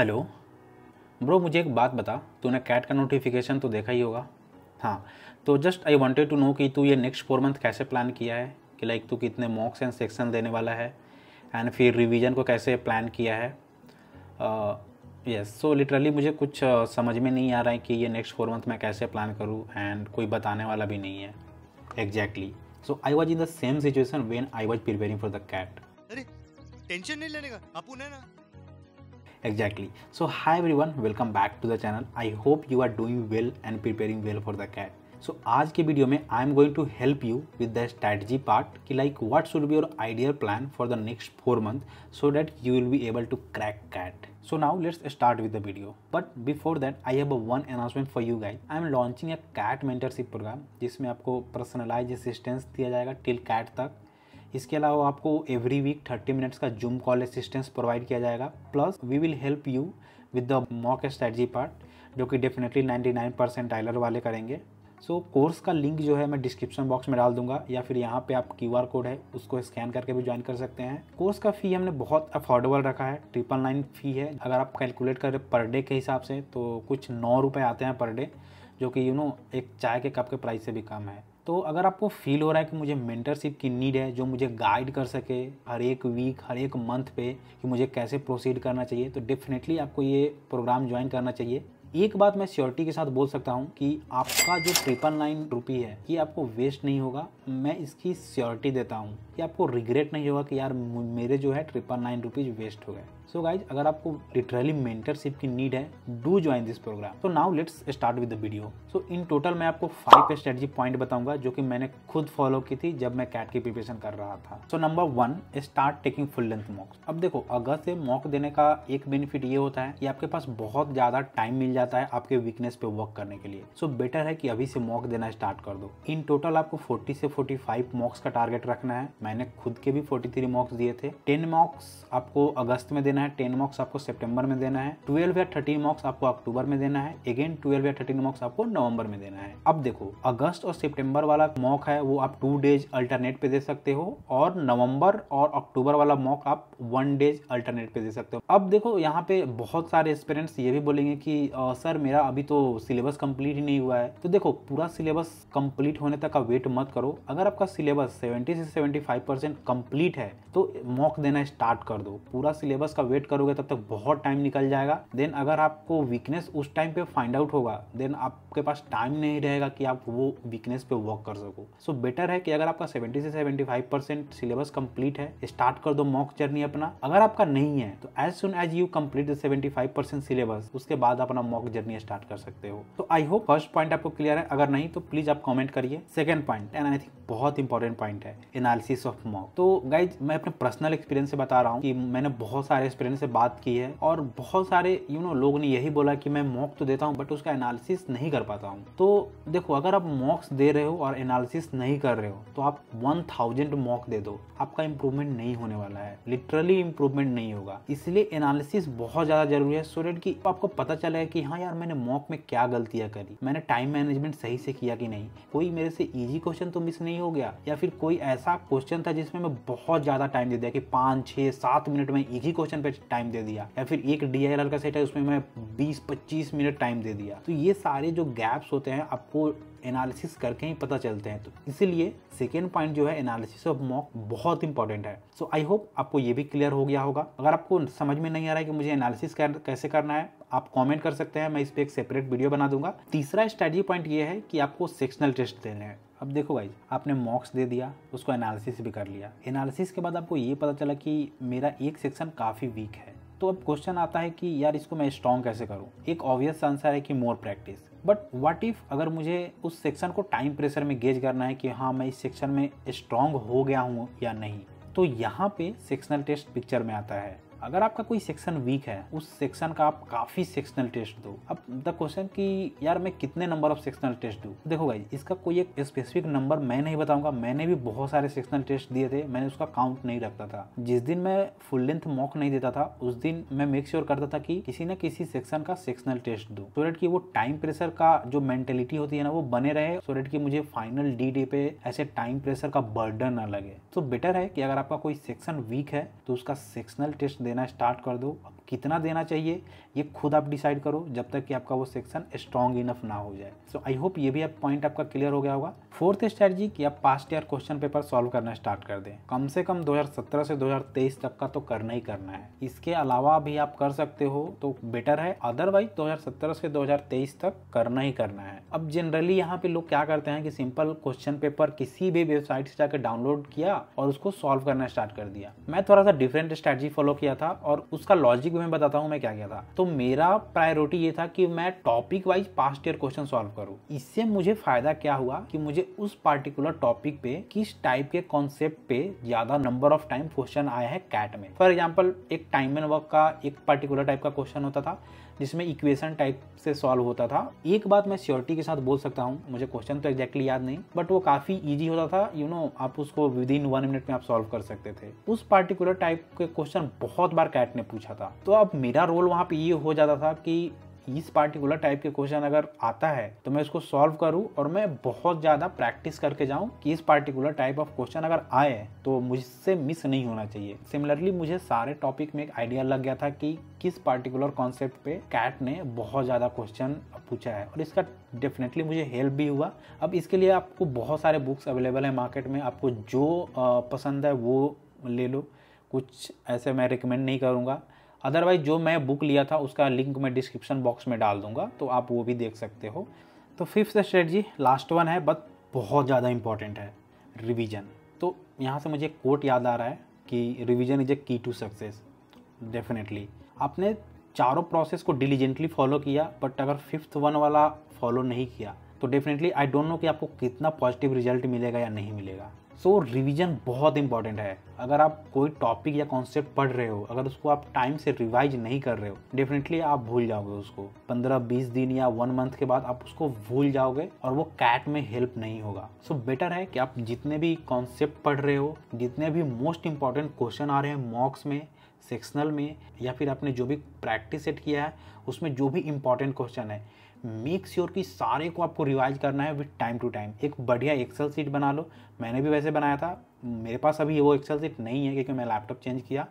Hello bro मुझे एक बात बता तूने कैट का नोटिफिकेशन तो देखा ही होगा हाँ तो just I wanted to know कि तू ये नेक्स्ट फोर मंथ कैसे प्लान किया है कि लाइक तू कितने मॉक्स एंड सेक्शन देने वाला है एंड फिर रिवीजन को कैसे प्लान किया है यस सो लिटरली मुझे कुछ uh, समझ में नहीं आ रहा है कि ये नेक्स्ट फोर मंथ मैं कैसे प्लान करूँ एंड कोई बताने वाला भी नहीं है exactly so I was in the same situation when I was preparing for the CAT अरे टेंशन नहीं लेने का अपन ना exactly so hi everyone welcome back to the channel i hope you are doing well and preparing well for the cat so आज के video, में i am going to help you with the strategy part कि like what should be your ideal plan for the next four month so that you will be able to crack So now let's start with the video. But before that, I have a one announcement for you guys. I am launching a cat mentorship program जिसमें आपको personalized assistance दिया जाएगा till cat इसके अलावा आपको every week 30 minutes का Zoom call assistance provide किया जाएगा plus we will help you with the mock strategy part जो कि डेफिनेटली 99 परसेंट डायलर वाले करेंगे सो so, कोर्स का लिंक जो है मैं डिस्क्रिप्शन बॉक्स में डाल दूंगा या फिर यहाँ पे आप क्यू कोड है उसको स्कैन करके भी ज्वाइन कर सकते हैं कोर्स का फ़ी हमने बहुत अफोर्डेबल रखा है ट्रिपल नाइन फ़ी है अगर आप कैलकुलेट करें पर डे के हिसाब से तो कुछ नौ रुपये आते हैं पर डे जो कि यू नो एक चाय के कप के प्राइस से भी कम है तो अगर आपको फील हो रहा है कि मुझे मेंटरशिप की नीड है जो मुझे गाइड कर सके हर एक वीक हर एक मंथ पे कि मुझे कैसे प्रोसीड करना चाहिए तो डेफिनेटली आपको ये प्रोग्राम ज्वाइन करना चाहिए एक बात मैं श्योरिटी के साथ बोल सकता हूँ कि आपका जो ट्रिपल नाइन रुपी है ये आपको वेस्ट नहीं होगा मैं इसकी श्योरिटी देता हूँ कि आपको रिग्रेट नहीं होगा कि यार मेरे जो है ट्रिपल नाइन रुपीज़ वेस्ट हो गए सो गाइज अगर आपको लिटरली मेंटरशिप की नीड है डू ज्वाइन दिस प्रोग्राम तो now let's start with the video so in total मैं आपको फाइव स्ट्रेटजी पॉइंट बताऊंगा जो कि मैंने खुद फॉलो की थी जब मैं कैट की प्रिपरेशन कर रहा था so number one start taking full length mock अब देखो अगस्त से मॉक देने का एक बेनिफिट ये होता है कि आपके पास बहुत ज्यादा टाइम मिल जाता है आपके वीकनेस पे वर्क करने के लिए सो so, बेटर है कि अभी से मॉक देना स्टार्ट कर दो इन टोटल आपको फोर्टी से फाइव मॉक्स का टारगेट रखना है मैंने खुद के भी थ्री मॉक्स दिए थे टेन मॉक्स आपको अगस्त में देना देना है टेन मार्क्स आपको सेप्टेम्बर में देना है ट्वेल्व या थर्टीन मार्क्स आपको अक्टूबर में देना है अगेन ट्वेल्व या थर्टीन मार्क्स आपको नवंबर में देना है अब देखो अगस्त और सेप्टेम्बर वाला मॉक है वो आप टू डेज अल्टरनेट पे दे सकते हो और नवंबर और अक्टूबर वाला मॉक आप वन डेज अल्टरनेट पे दे सकते हो अब देखो यहाँ पे बहुत सारे स्टूडेंट्स ये भी बोलेंगे कि आ, सर मेरा अभी तो सिलेबस कंप्लीट ही नहीं हुआ है तो देखो पूरा सिलेबस कंप्लीट होने तक का वेट मत करो अगर आपका सिलेबस सेवेंटी से सेवेंटी फाइव परसेंट कंप्लीट है तो मॉक देना स्टार्ट कर दो पूरा सिलेबस का वेट करोगे तब तक बहुत टाइम निकल जाएगा देन अगर आपको वीकनेस उस टाइम पे फाइंड आउट होगा देन आपके पास टाइम नहीं रहेगा कि आप वो वीकनेस पे वर्क कर सको सो so, बेटर है कि अगर आपका 70 से 75 परसेंट सिलेबस कंप्लीट है स्टार्ट कर दो मॉक जर्नी अपना अगर आपका नहीं है तो as soon as you complete seventy five percent syllabus उसके बाद अपना मॉक जर्नी स्टार्ट कर सकते हो तो आई होप फर्स्ट पॉइंट आपको क्लियर है अगर नहीं तो प्लीज आप कॉमेंट करिए second point and I think बहुत इंपॉर्टेंट पॉइंट है एनालिसिस ऑफ मॉक तो गाइज मैं अपने पर्सनल एक्सपीरियंस से बता रहा हूँ कि मैंने बहुत सारे एक्सपीरियंस से बात की है और बहुत सारे यू you नो know, लोग ने यही बोला कि मैं मॉक तो देता हूँ बट उसका एनालिसिस नहीं कर पाता हूँ तो देखो अगर आप मॉक्स दे रहे हो और एनालिसिस नहीं कर रहे हो तो आप वन थाउजेंड मॉक दे दो आपका इम्प्रूवमेंट नहीं होने वाला है लिटरली इम्प्रूवमेंट नहीं होगा इसलिए एनालिसिस बहुत ज़्यादा जरूरी है सो डेट की आपको पता चले कि हाँ यार मैंने मॉक में क्या गलतियां करी मैंने टाइम मैनेजमेंट सही से किया कि नहीं कोई मेरे से इजी क्वेश्चन तो मिस नहीं हो गया या फिर कोई ऐसा क्वेश्चन था जिसमें मैं बहुत ज़्यादा टाइम दे दिया कि पांच छह सात मिनट में एक ही क्वेश्चन का टाइम दे दिया या फिर एक डी का सेट है उसमें मैं बीस पच्चीस मिनट टाइम दे दिया तो ये सारे जो गैप्स होते हैं आपको एनालिसिस करके ही पता चलते हैं तो इसीलिए सेकेंड पॉइंट जो है एनालिसिस ऑफ मॉक बहुत इंपॉर्टेंट है सो आई होप आपको ये भी क्लियर हो गया होगा अगर आपको समझ में नहीं आ रहा है कि मुझे एनालिसिस कैसे करना है आप कमेंट कर सकते हैं मैं इस पर एक सेपरेट वीडियो बना दूंगा तीसरा स्ट्रेटी पॉइंट ये है कि आपको सेक्शनल टेस्ट देने हैं अब देखो भाई आपने मॉक्स दे दिया उसको एनालिसिस भी कर लिया एनालिसिस के बाद आपको ये पता चला कि मेरा एक सेक्शन काफ़ी वीक है तो अब क्वेश्चन आता है कि यार इसको मैं स्ट्रॉन्ग कैसे करूँ एक ऑब्वियस आंसर है कि more practice but what if अगर मुझे उस सेक्शन को टाइम प्रेशर में गेज करना है कि हाँ मैं इस सेक्शन में स्ट्रॉन्ग हो गया हूँ या नहीं तो यहाँ पे सेक्शनल टेस्ट पिक्चर में आता है अगर आपका कोई सेक्शन वीक है उस सेक्शन का आप काफ़ी सेक्शनल टेस्ट दो अब द क्वेश्चन कि यार मैं कितने नंबर ऑफ सेक्शनल टेस्ट दू देखो भाई इसका कोई एक स्पेसिफिक नंबर मैं नहीं बताऊंगा मैंने भी बहुत सारे सेक्शनल टेस्ट दिए थे मैंने उसका काउंट नहीं रखता था जिस दिन मैं फुल लेंथ मॉक नहीं देता था उस दिन मैं मेक श्योर करता था कि किसी न किसी सेक्शन का सेक्शनल टेस्ट दू सो डेट की वो टाइम प्रेशर का जो मेंटेलिटी होती है ना वो बने रहे सो डेट की मुझे फाइनल डी डे पे ऐसे टाइम प्रेशर का बर्डन ना लगे तो बेटर है कि अगर आपका कोई सेक्शन वीक है तो उसका सेक्शनल टेस्ट देना स्टार्ट कर दो कितना देना चाहिए ये खुद आप डिसाइड करो जब तक कि आपका वो सेक्शन स्ट्रॉन्ग इनफ ना हो जाए सो आई होप ये भी आप पॉइंट आपका क्लियर हो गया होगा फोर्थ स्ट्रैटेजी कि आप past year question paper solve करना स्टार्ट कर दें कम से कम 2017 से 2023 तक का तो करना ही करना है इसके अलावा भी आप कर सकते हो तो बेटर है अदरवाइज 2017 से 2023 तक करना ही करना है अब जनरली यहाँ पे लोग क्या करते हैं कि सिंपल क्वेश्चन पेपर किसी भी वेबसाइट से जाकर डाउनलोड किया और उसको सॉल्व करना स्टार्ट कर दिया मैं थोड़ा सा डिफरेंट स्ट्रैटेजी फॉलो किया था और उसका लॉजिक क्योंकि मैं बताता हूँ मैं क्या किया था तो मेरा प्रायोरिटी ये था कि मैं topic wise past year question solve करूँ इससे मुझे फायदा क्या हुआ कि मुझे उस पार्टिकुलर टॉपिक पे किस टाइप के कॉन्सेप्ट पे ज्यादा नंबर ऑफ टाइम क्वेश्चन आया है कैट में फॉर एग्जाम्पल एक टाइम एंड वर्क का एक पर्टिकुलर टाइप का क्वेश्चन होता था जिसमें इक्वेशन टाइप से सॉल्व होता था एक बात मैं श्योरिटी के साथ बोल सकता हूँ मुझे क्वेश्चन तो एक्जैक्टली याद नहीं बट वो काफ़ी ईजी होता था यू you नो know, आप उसको विद इन वन मिनट में आप सॉल्व कर सकते थे उस पार्टिकुलर टाइप के क्वेश्चन बहुत बार कैट ने पूछा था तो अब मेरा रोल वहाँ पे ये हो जाता था कि इस पार्टिकुलर टाइप के क्वेश्चन अगर आता है तो मैं इसको सॉल्व करूँ और मैं बहुत ज़्यादा प्रैक्टिस करके जाऊँ कि इस पार्टिकुलर टाइप ऑफ क्वेश्चन अगर आए तो मुझसे मिस नहीं होना चाहिए सिमिलरली मुझे सारे टॉपिक में एक आइडिया लग गया था कि किस पार्टिकुलर कॉन्सेप्ट पे कैट ने बहुत ज़्यादा क्वेश्चन पूछा है और इसका डेफिनेटली मुझे हेल्प भी हुआ अब इसके लिए आपको बहुत सारे बुक्स अवेलेबल हैं मार्केट में आपको जो पसंद है वो ले लो कुछ ऐसे मैं रिकमेंड नहीं करूँगा अदरवाइज जो मैं बुक लिया था उसका लिंक मैं डिस्क्रिप्शन बॉक्स में डाल दूंगा तो आप वो भी देख सकते हो तो फिफ्थ स्ट्रेटजी लास्ट वन है बट बहुत ज़्यादा इंपॉर्टेंट है रिविजन तो यहाँ से मुझे कोट याद आ रहा है कि रिविजन इज ए की टू सक्सेस डेफिनेटली आपने चारों प्रोसेस को डिलीजेंटली फॉलो किया बट अगर फिफ्थ वन वाला फॉलो नहीं किया तो डेफिनेटली आई डोंट नो कि आपको कितना पॉजिटिव रिजल्ट मिलेगा या नहीं मिलेगा सो रिवीजन बहुत इंपॉर्टेंट है अगर आप कोई टॉपिक या कॉन्सेप्ट पढ़ रहे हो अगर उसको आप टाइम से रिवाइज नहीं कर रहे हो डेफिनेटली आप भूल जाओगे उसको पंद्रह बीस दिन या वन मंथ के बाद आप उसको भूल जाओगे और वो कैट में हेल्प नहीं होगा सो so, बेटर है कि आप जितने भी कॉन्सेप्ट पढ़ रहे हो जितने भी मोस्ट इंपॉर्टेंट क्वेश्चन आ रहे हैं मॉक्स में सेक्शनल में या फिर आपने जो भी प्रैक्टिस सेट किया है उसमें जो भी इम्पॉर्टेंट क्वेश्चन है मेक श्योर कि सारे को आपको रिवाइज करना है विथ टाइम टू टाइम एक बढ़िया एक्सेल सीट बना लो मैंने भी वैसे बनाया था मेरे पास अभी वो एक्सेल सीट नहीं है क्योंकि मैं लैपटॉप चेंज किया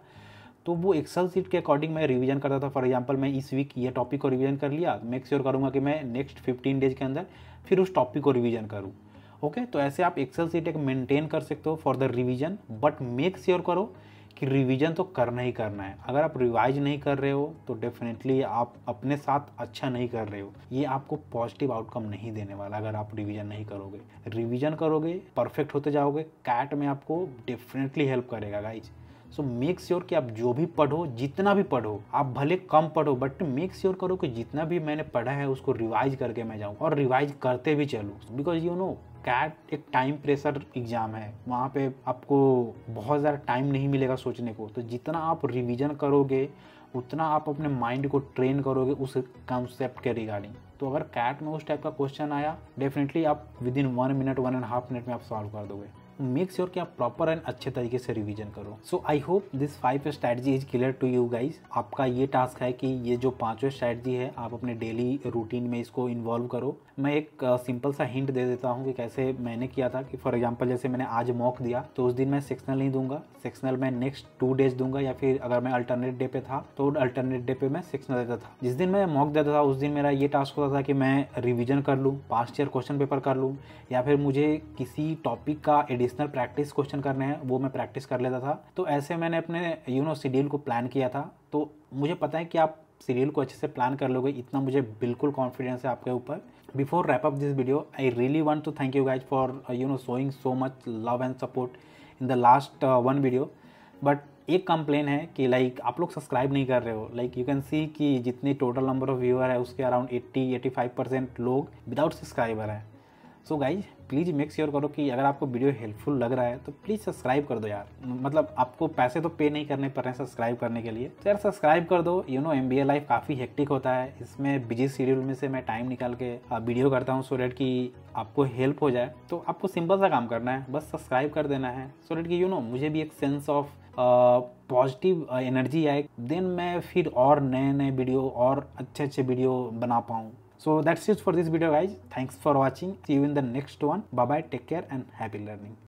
तो वो एक्सेल सीट के अकॉर्डिंग मैं रिवीजन करता था फॉर एग्जांपल मैं इस वीक ये टॉपिक को रिवीजन कर लिया मेक श्योर करूंगा कि मैं नेक्स्ट फिफ्टीन डेज के अंदर फिर उस टॉपिक को रिवीजन करूँ ओके okay? तो ऐसे आप एक्सेल सीट एक मेंटेन कर सकते हो for the revision but make sure करो कि रिवीजन तो करना ही करना है अगर आप रिवाइज नहीं कर रहे हो तो डेफिनेटली आप अपने साथ अच्छा नहीं कर रहे हो ये आपको पॉजिटिव आउटकम नहीं देने वाला अगर आप रिवीजन नहीं करोगे रिवीजन करोगे परफेक्ट होते जाओगे कैट में आपको डेफिनेटली हेल्प करेगा गाइज सो मेक श्योर कि आप जो भी पढ़ो जितना भी पढ़ो आप भले कम पढ़ो बट मेक श्योर करो कि जितना भी मैंने पढ़ा है उसको रिवाइज करके मैं जाऊँ और रिवाइज करते भी चलूँ बिकॉज यू नो कैट एक टाइम प्रेशर एग्ज़ाम है वहाँ पे आपको बहुत ज़्यादा टाइम नहीं मिलेगा सोचने को तो जितना आप रिवीजन करोगे उतना आप अपने माइंड को ट्रेन करोगे उस कॉन्सेप्ट के रिगार्डिंग तो अगर कैट में उस टाइप का क्वेश्चन आया डेफिनेटली आप within one minute one and half minute में आप सॉल्व कर दोगे मेक श्योर कि आप प्रॉपर एंड अच्छे तरीके से रिविजन करो so I hope this five strategy is clear to you guys आपका ये टास्क है कि ये जो पांचवें स्ट्रैटी है आप अपने डेली रूटीन में इसको इन्वॉल्व करो मैं एक सिंपल uh, सा हिंट दे देता हूँ कि कैसे मैंने किया था कि फॉर एग्जाम्पल जैसे मैंने आज मॉक दिया तो उस दिन मैं सेक्शनल नहीं दूंगा सेक्शनल मैं नेक्स्ट टू डेज दूंगा या फिर अगर मैं अल्टरनेट डे पे था तो अल्टरनेट डे पे मैं सेक्शनल देता था जिस दिन मैं मॉक देता था उस दिन मेरा ये टास्क होता था कि मैं रिविजन कर लूँ पास्ट ईयर क्वेश्चन पेपर कर लूँ या फिर मुझे किसी टॉपिक का एडिशन एडिशनल प्रैक्टिस क्वेश्चन करने हैं वो मैं प्रैक्टिस कर लेता था तो ऐसे मैंने अपने यू नो शेड्यूल को प्लान किया था तो मुझे पता है कि आप सीरियल को अच्छे से प्लान कर लोगे इतना मुझे बिल्कुल कॉन्फिडेंस है आपके ऊपर before wrap up this video I really want to thank you guys for you know showing so much love and support in the last one video but एक कंप्लेन है कि लाइक like, आप लोग subscribe नहीं कर रहे हो like you can see कि जितनी टोटल नंबर ऑफ व्यूअर है उसके अराउंड 80 85 परसेंट लोग विदाउट सब्सक्राइबर हैं so guys please make sure करो कि अगर आपको वीडियो हेल्पफुल लग रहा है तो प्लीज़ सब्सक्राइब कर दो यार मतलब आपको पैसे तो पे नहीं करने पड़ रहे हैं सब्सक्राइब करने के लिए तो यार सब्सक्राइब कर दो you know M B A life काफ़ी हेक्टिक होता है इसमें बिजी शेड्यूल में से मैं टाइम निकाल के वीडियो करता हूँ सो डेट कि आपको हेल्प हो जाए तो आपको सिंपल सा काम करना है बस सब्सक्राइब कर देना है सो डेट कि यू नो मुझे भी एक सेंस ऑफ पॉजिटिव एनर्जी आए देन मैं फिर और नए नए वीडियो और अच्छे अच्छे वीडियो बना पाऊँ So that's it for this video guys. Thanks for watching. See you in the next one. Bye bye. Take care and happy learning.